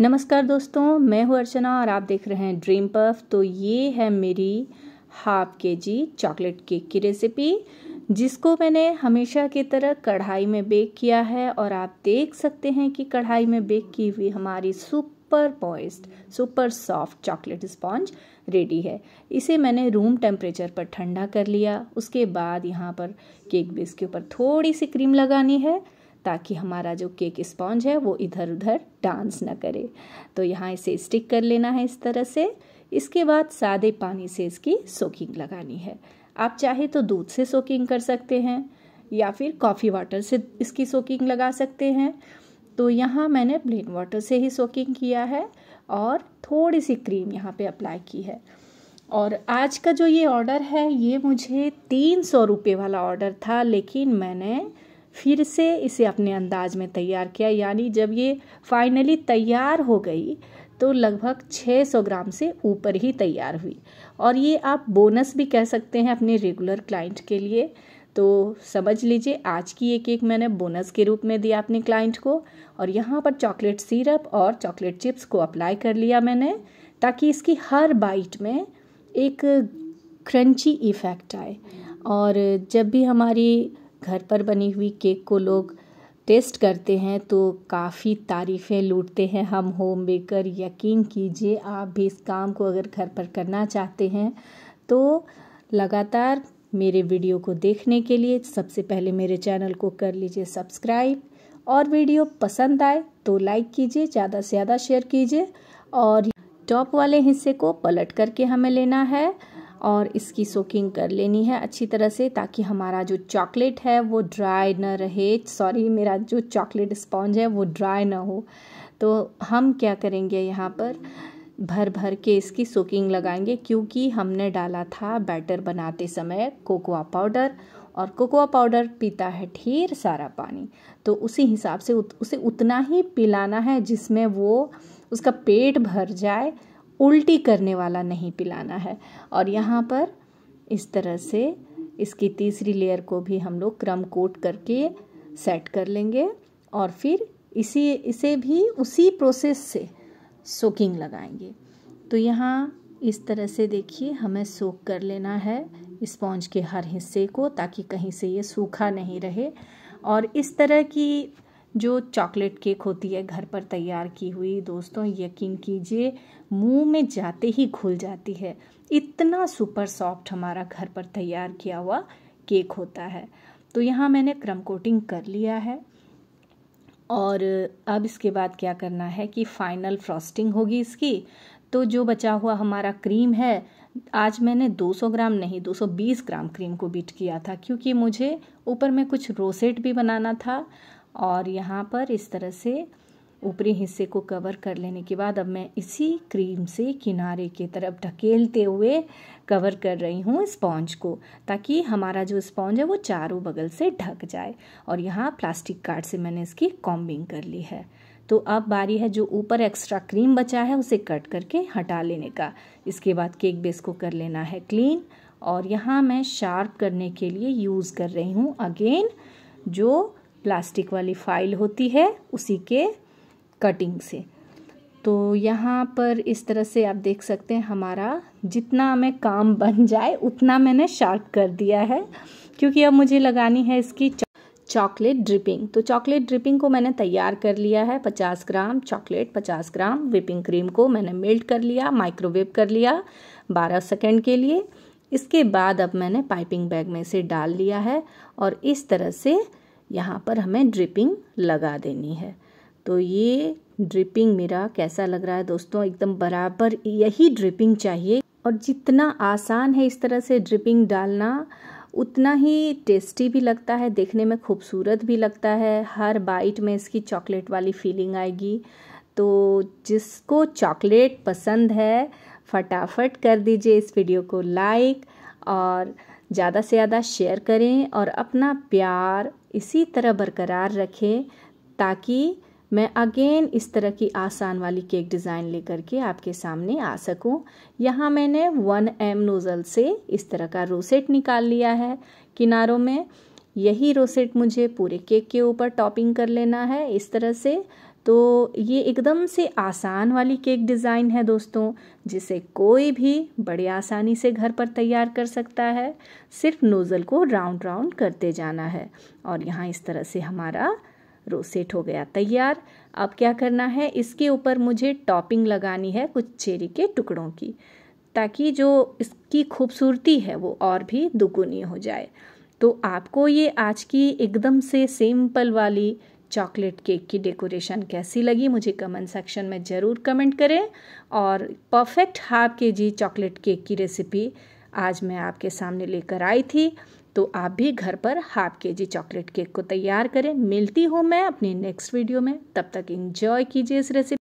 नमस्कार दोस्तों मैं हूँ अर्चना और आप देख रहे हैं ड्रीम पफ तो ये है मेरी half K G chocolate cake की रेसिपी जिसको मैंने हमेशा की तरह कढ़ाई में बेक किया है और आप देख सकते हैं कि कढ़ाई में बेक की हुई हमारी super moist super soft chocolate sponge ready है इसे मैंने रूम टेम्परेचर पर ठंडा कर लिया उसके बाद यहाँ पर केक बेस के ऊपर थोड़ी सी क्रीम लगानी है ताकि हमारा जो केक स्पॉन्ज है वो इधर उधर डांस ना करे तो यहाँ इसे स्टिक कर लेना है इस तरह से इसके बाद सादे पानी से इसकी सोकिंग लगानी है आप चाहे तो दूध से सोकिंग कर सकते हैं या फिर कॉफ़ी वाटर से इसकी सोकिंग लगा सकते हैं तो यहाँ मैंने प्लेन वाटर से ही सोकिंग किया है और थोड़ी सी क्रीम यहाँ पे अप्लाई की है और आज का जो ये ऑर्डर है ये मुझे तीन सौ रुपये वाला ऑर्डर था लेकिन मैंने फिर से इसे अपने अंदाज में तैयार किया यानी जब ये फाइनली तैयार हो गई तो लगभग 600 ग्राम से ऊपर ही तैयार हुई और ये आप बोनस भी कह सकते हैं अपने रेगुलर क्लाइंट के लिए तो समझ लीजिए आज की एक एक मैंने बोनस के रूप में दिया अपने क्लाइंट को और यहाँ पर चॉकलेट सिरप और चॉकलेट चिप्स को अप्लाई कर लिया मैंने ताकि इसकी हर बाइट में एक क्रंची इफ़ेक्ट आए और जब भी हमारी घर पर बनी हुई केक को लोग टेस्ट करते हैं तो काफ़ी तारीफ़ें लूटते हैं हम होम बेकर यकीन कीजिए आप भी इस काम को अगर घर पर करना चाहते हैं तो लगातार मेरे वीडियो को देखने के लिए सबसे पहले मेरे चैनल को कर लीजिए सब्सक्राइब और वीडियो पसंद आए तो लाइक कीजिए ज़्यादा से ज़्यादा शेयर कीजिए और टॉप वाले हिस्से को पलट करके हमें लेना है और इसकी सोकिंग कर लेनी है अच्छी तरह से ताकि हमारा जो चॉकलेट है वो ड्राई ना रहे सॉरी मेरा जो चॉकलेट स्पॉन्ज है वो ड्राई ना हो तो हम क्या करेंगे यहाँ पर भर भर के इसकी सोकिंग लगाएंगे क्योंकि हमने डाला था बैटर बनाते समय कोकोआ पाउडर और कोकोआ पाउडर पीता है ढेर सारा पानी तो उसी हिसाब से उत, उसे उतना ही पिलाना है जिसमें वो उसका पेट भर जाए उल्टी करने वाला नहीं पिलाना है और यहाँ पर इस तरह से इसकी तीसरी लेयर को भी हम लोग क्रम कोट करके सेट कर लेंगे और फिर इसी इसे भी उसी प्रोसेस से सोकिंग लगाएंगे तो यहाँ इस तरह से देखिए हमें सोख कर लेना है स्पॉन्ज के हर हिस्से को ताकि कहीं से ये सूखा नहीं रहे और इस तरह की जो चॉकलेट केक होती है घर पर तैयार की हुई दोस्तों यकीन कीजिए मुंह में जाते ही घुल जाती है इतना सुपर सॉफ्ट हमारा घर पर तैयार किया हुआ केक होता है तो यहाँ मैंने क्रम कोटिंग कर लिया है और अब इसके बाद क्या करना है कि फाइनल फ्रॉस्टिंग होगी इसकी तो जो बचा हुआ हमारा क्रीम है आज मैंने 200 ग्राम नहीं 220 ग्राम क्रीम को बीट किया था क्योंकि मुझे ऊपर में कुछ रोसेट भी बनाना था और यहाँ पर इस तरह से ऊपरी हिस्से को कवर कर लेने के बाद अब मैं इसी क्रीम से किनारे के तरफ ढकेलते हुए कवर कर रही हूँ स्पॉन्ज को ताकि हमारा जो स्पॉन्ज है वो चारों बगल से ढक जाए और यहाँ प्लास्टिक कार्ड से मैंने इसकी कॉम्बिंग कर ली है तो अब बारी है जो ऊपर एक्स्ट्रा क्रीम बचा है उसे कट करके हटा लेने का इसके बाद केक बेस को कर लेना है क्लीन और यहाँ मैं शार्प करने के लिए यूज़ कर रही हूँ अगेन जो प्लास्टिक वाली फाइल होती है उसी के कटिंग से तो यहाँ पर इस तरह से आप देख सकते हैं हमारा जितना हमें काम बन जाए उतना मैंने शार्प कर दिया है क्योंकि अब मुझे लगानी है इसकी चॉकलेट ड्रिपिंग तो चॉकलेट ड्रिपिंग को मैंने तैयार कर लिया है 50 gram chocolate 50 gram whipping cream को मैंने मेल्ट कर लिया माइक्रोवेव कर लिया 12 सेकेंड के लिए इसके बाद अब मैंने पाइपिंग बैग में से डाल लिया है और इस तरह से यहाँ पर हमें ड्रिपिंग लगा देनी है तो ये ड्रिपिंग मेरा कैसा लग रहा है दोस्तों एकदम बराबर यही ड्रिपिंग चाहिए और जितना आसान है इस तरह से ड्रिपिंग डालना उतना ही टेस्टी भी लगता है देखने में खूबसूरत भी लगता है हर बाइट में इसकी चॉकलेट वाली फीलिंग आएगी तो जिसको चॉकलेट पसंद है फटाफट कर दीजिए इस वीडियो को लाइक और ज़्यादा से ज़्यादा शेयर करें और अपना प्यार इसी तरह बरकरार रखें ताकि मैं अगेन इस तरह की आसान वाली केक डिज़ाइन लेकर के आपके सामने आ सकूं यहाँ मैंने वन एम नोज़ल से इस तरह का रोसेट निकाल लिया है किनारों में यही रोसेट मुझे पूरे केक के ऊपर टॉपिंग कर लेना है इस तरह से तो ये एकदम से आसान वाली केक डिज़ाइन है दोस्तों जिसे कोई भी बड़े आसानी से घर पर तैयार कर सकता है सिर्फ नोज़ल को राउंड राउंड करते जाना है और यहाँ इस तरह से हमारा रोसेट हो गया तैयार अब क्या करना है इसके ऊपर मुझे टॉपिंग लगानी है कुछ चेरी के टुकड़ों की ताकि जो इसकी खूबसूरती है वो और भी दुगुनी हो जाए तो आपको ये आज की एकदम से सिंपल वाली चॉकलेट केक की डेकोरेशन कैसी लगी मुझे कमेंट सेक्शन में ज़रूर कमेंट करें और perfect half K G chocolate cake की रेसिपी आज मैं आपके सामने लेकर आई थी तो आप भी घर पर half K G chocolate cake को तैयार करें मिलती हूँ मैं अपनी नेक्स्ट वीडियो में तब तक इंजॉय कीजिए इस रेसिपी